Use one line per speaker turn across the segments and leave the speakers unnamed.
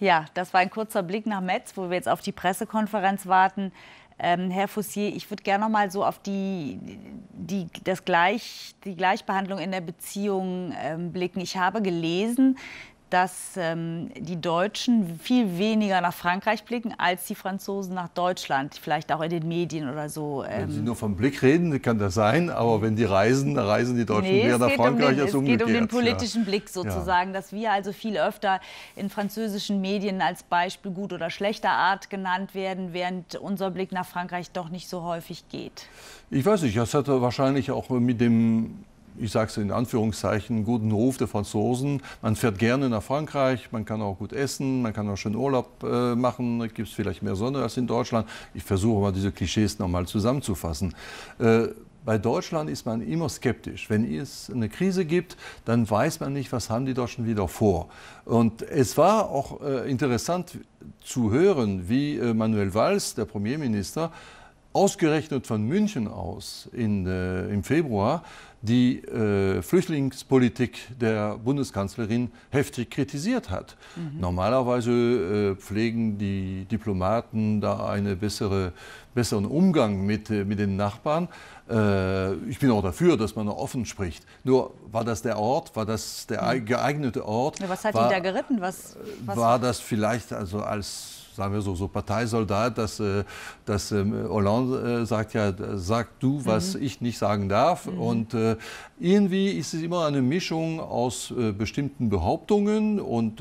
Ja, das war ein kurzer Blick nach Metz, wo wir jetzt auf die Pressekonferenz warten. Ähm, Herr Fossier, ich würde gerne noch mal so auf die, die, das Gleich, die Gleichbehandlung in der Beziehung ähm, blicken. Ich habe gelesen, dass ähm, die Deutschen viel weniger nach Frankreich blicken als die Franzosen nach Deutschland, vielleicht auch in den Medien oder so. Ähm. Wenn Sie nur vom Blick reden, kann das sein, aber wenn die reisen, dann reisen die Deutschen nee, mehr nach Frankreich um den, als umgekehrt. Es geht um den politischen ja. Blick sozusagen, dass wir also viel öfter in französischen Medien als Beispiel gut oder schlechter Art genannt werden, während unser Blick nach Frankreich doch nicht so häufig geht. Ich weiß nicht, das hat wahrscheinlich auch mit dem ich sage es in Anführungszeichen, guten Ruf der Franzosen. Man fährt gerne nach Frankreich, man kann auch gut essen, man kann auch schön Urlaub äh, machen, gibt es vielleicht mehr Sonne als in Deutschland. Ich versuche mal diese Klischees nochmal zusammenzufassen. Äh, bei Deutschland ist man immer skeptisch. Wenn es eine Krise gibt, dann weiß man nicht, was haben die Deutschen wieder vor. Und es war auch äh, interessant zu hören, wie äh, Manuel Valls, der Premierminister, ausgerechnet von München aus in, äh, im Februar die äh, Flüchtlingspolitik der Bundeskanzlerin heftig kritisiert hat. Mhm. Normalerweise äh, pflegen die Diplomaten da einen bessere, besseren Umgang mit, äh, mit den Nachbarn. Äh, ich bin auch dafür, dass man offen spricht. Nur war das der Ort, war das der mhm. geeignete Ort? Was hat war, ihn da geritten? Was, was war das vielleicht also als sagen wir so, so Parteisoldat, dass, äh, dass ähm, Hollande äh, sagt ja, sag du, was mhm. ich nicht sagen darf. Mhm. Und äh, irgendwie ist es immer eine Mischung aus bestimmten Behauptungen und,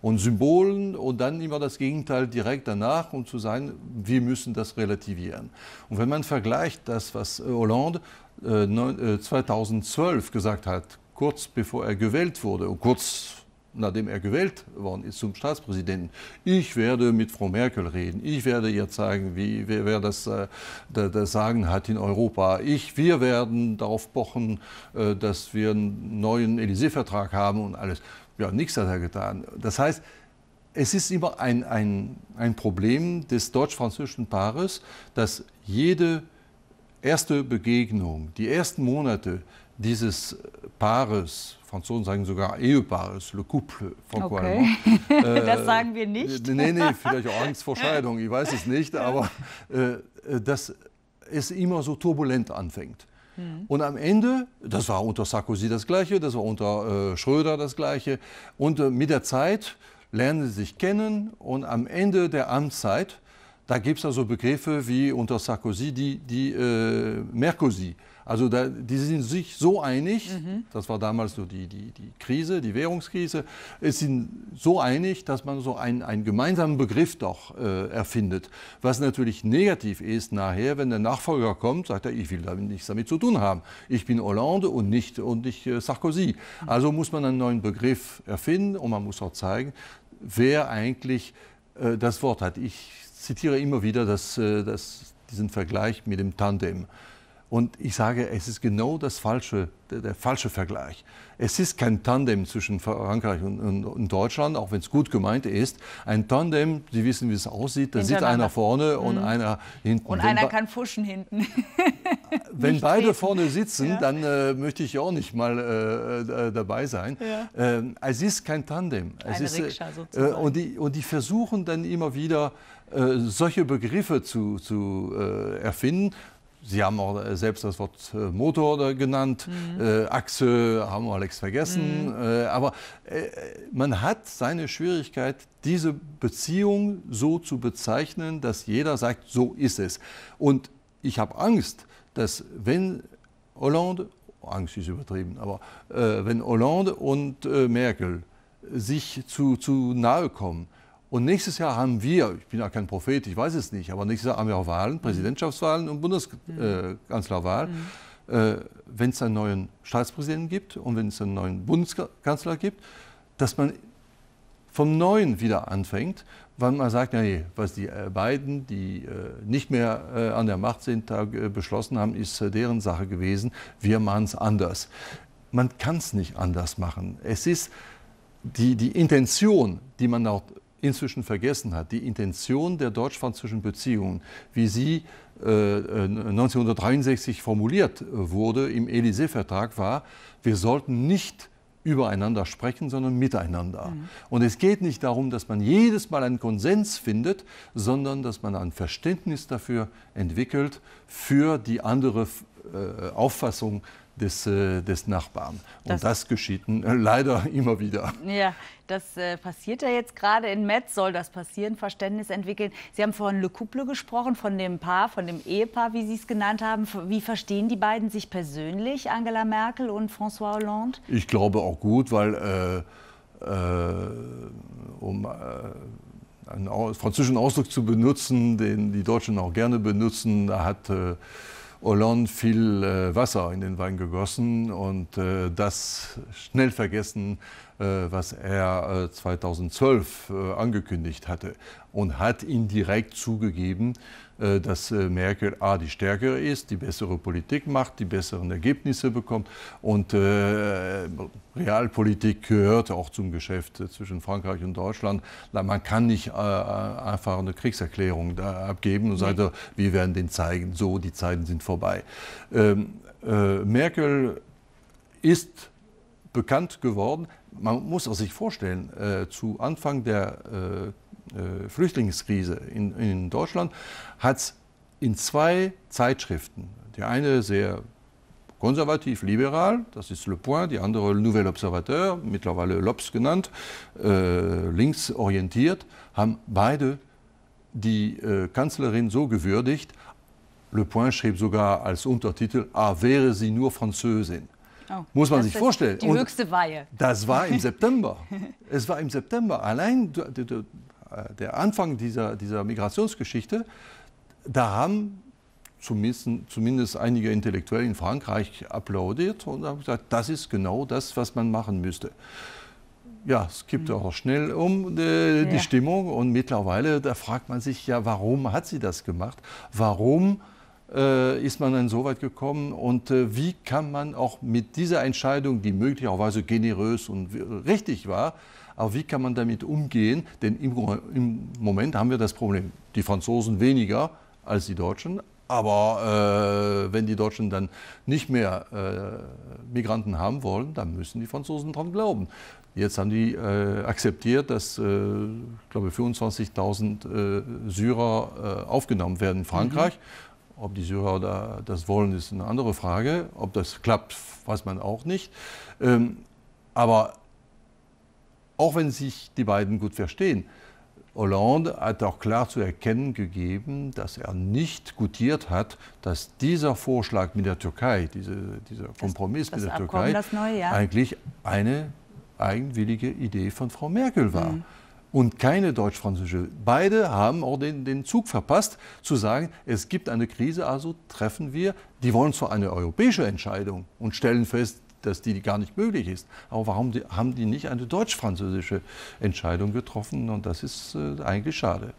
und Symbolen und dann immer das Gegenteil direkt danach, um zu sagen, wir müssen das relativieren. Und wenn man vergleicht das, was Hollande 2012 gesagt hat, kurz bevor er gewählt wurde und kurz nachdem er gewählt worden ist zum Staatspräsidenten, ich werde mit Frau Merkel reden, ich werde ihr zeigen, wie, wer, wer das, äh, das, das Sagen hat in Europa. Ich, wir werden darauf pochen, äh, dass wir einen neuen Élysée-Vertrag haben und alles. Ja, nichts hat er getan. Das heißt, es ist immer ein, ein, ein Problem des deutsch-französischen Paares, dass jede erste Begegnung, die ersten Monate dieses Paares, Franzosen sagen sogar Ehepaar ist le couple franco-allemand. Okay. Ne? Äh, das sagen wir nicht. Äh, nee, nee, vielleicht auch Angst vor Scheidung, ich weiß es nicht, aber äh, dass es immer so turbulent anfängt. Mhm. Und am Ende, das war unter Sarkozy das Gleiche, das war unter äh, Schröder das Gleiche. Und äh, mit der Zeit lernen sie sich kennen und am Ende der Amtszeit da gibt es also Begriffe wie unter Sarkozy, die, die äh, Merkozy. Also da, die sind sich so einig, mhm. das war damals so die, die, die Krise, die Währungskrise, es sind so einig, dass man so einen, einen gemeinsamen Begriff doch äh, erfindet. Was natürlich negativ ist nachher, wenn der Nachfolger kommt, sagt er, ich will damit nichts damit zu tun haben. Ich bin Hollande und nicht, und nicht äh, Sarkozy. Mhm. Also muss man einen neuen Begriff erfinden und man muss auch zeigen, wer eigentlich äh, das Wort hat. Ich zitiere immer wieder das, äh, das, diesen Vergleich mit dem Tandem. Und ich sage, es ist genau das falsche, der, der falsche Vergleich. Es ist kein Tandem zwischen Frankreich und, und, und Deutschland, auch wenn es gut gemeint ist. Ein Tandem, Sie wissen, wie es aussieht, da sitzt einer vorne mhm. und einer hinten. Und wenn einer kann fuschen hinten. wenn nicht beide treten. vorne sitzen, ja. dann äh, möchte ich auch nicht mal äh, dabei sein. Ja. Ähm, es ist kein Tandem. Es Eine ist, äh, Rikscha äh, sozusagen. Äh, und, die, und die versuchen dann immer wieder, äh, solche Begriffe zu, zu erfinden. Sie haben auch äh, selbst das Wort äh, Motor äh, genannt, mhm. Achse haben wir Alex vergessen. Mhm. aber man hat seine Schwierigkeit, diese Beziehung so zu bezeichnen, dass jeder sagt, so ist es. Und ich habe Angst, dass wenn Hollande, Angst ist übertrieben, aber wenn Hollande und Merkel sich zu, zu nahe kommen, und nächstes Jahr haben wir, ich bin ja kein Prophet, ich weiß es nicht, aber nächstes Jahr haben wir auch Wahlen, mhm. Präsidentschaftswahlen und Bundeskanzlerwahl. Mhm. Äh, mhm. äh wenn es einen neuen Staatspräsidenten gibt und wenn es einen neuen Bundeskanzler gibt, dass man vom Neuen wieder anfängt, weil man sagt, nee, was die äh, beiden, die äh, nicht mehr an der Macht sind, da beschlossen haben, ist deren Sache gewesen. Wir machen es anders. Man kann es nicht anders machen. Es ist die, die Intention, die man dort inzwischen vergessen hat. Die Intention der deutsch-französischen Beziehungen, wie sie äh, 1963 äh, formuliert wurde im Élysée-Vertrag, war, wir sollten nicht übereinander sprechen, sondern miteinander. Mhm. Und es geht nicht darum, dass man jedes Mal einen Konsens findet, sondern dass man ein Verständnis dafür entwickelt, für die andere äh, Auffassung des, äh, des Nachbarn. Und das, das geschieht äh, leider immer wieder. Ja, das äh, passiert ja jetzt gerade in Metz, soll das passieren, Verständnis entwickeln. Sie haben von Le Couple gesprochen, von dem Paar, von dem Ehepaar, wie Sie es genannt haben. Wie verstehen die beiden sich persönlich, Angela Merkel und François Hollande? Ich glaube auch gut, weil äh, äh, um äh, einen französischen Ausdruck zu benutzen, den die Deutschen auch gerne benutzen, da hat Hollande viel äh, Wasser in den Wein gegossen und äh, das schnell vergessen, äh, was er 2012 angekündigt hatte und hat indirekt zugegeben, äh, dass äh, Merkel A die stärkere ist, die bessere Politik macht, die besseren Ergebnisse bekommt. Und äh, Realpolitik gehört auch zum Geschäft zwischen Frankreich und Deutschland. Man kann nicht einfach eine Kriegserklärung abgeben und sagen, wir werden den zeigen, so, die Zeiten sind vorbei. Ähm, Merkel ist bekannt geworden. Man muss sich vorstellen, zu Anfang der äh, äh, Flüchtlingskrise in, in Deutschland, hat es in zwei Zeitschriften, die eine sehr konservativ-liberal, das ist Le Point, die andere Nouvel Observateur, mittlerweile LOBS genannt, äh, orientiert, haben beide die äh, Kanzlerin so gewürdigt, Le Point schrieb sogar als Untertitel, ah, wäre sie nur Französin. Oh, Muss man sich vorstellen. Die höchste Weihe. Das war im September. es war im September. Allein äh, der Anfang dieser, dieser Migrationsgeschichte, da haben zumindest, zumindest einige Intellektuelle in Frankreich applaudiert und haben gesagt, das ist genau das, was man machen müsste. Ja, es gibt mhm. auch schnell um die, äh, die ja. Stimmung und mittlerweile, da fragt man sich ja, warum hat sie das gemacht? Warum äh, ist man dann so weit gekommen und wie kann man auch mit dieser Entscheidung, die möglicherweise generös und richtig war, aber wie kann man damit umgehen? Denn im, im Moment haben wir das Problem, die Franzosen weniger als die Deutschen, aber äh, wenn die Deutschen dann nicht mehr äh, Migranten haben wollen, dann müssen die Franzosen daran glauben. Jetzt haben die äh, akzeptiert, dass, äh, glaube 25.000 äh, Syrer äh, aufgenommen werden in Frankreich. Mhm. Ob die Syrer da das wollen, ist eine andere Frage. Ob das klappt, weiß man auch nicht. Ähm, aber auch wenn sich die beiden gut verstehen. Hollande hat auch klar zu erkennen gegeben, dass er nicht gutiert hat, dass dieser Vorschlag mit der Türkei, diese, dieser Kompromiss das, das mit der Abkommen, Türkei, Neue, ja. eigentlich eine eigenwillige Idee von Frau Merkel war. Mhm. Und keine deutsch-französische. Beide haben auch den, den Zug verpasst, zu sagen, es gibt eine Krise, also treffen wir. Die wollen zwar eine europäische Entscheidung und stellen fest, dass die gar nicht möglich ist. Aber warum haben die nicht eine deutsch-französische Entscheidung getroffen? Und das ist äh, eigentlich schade.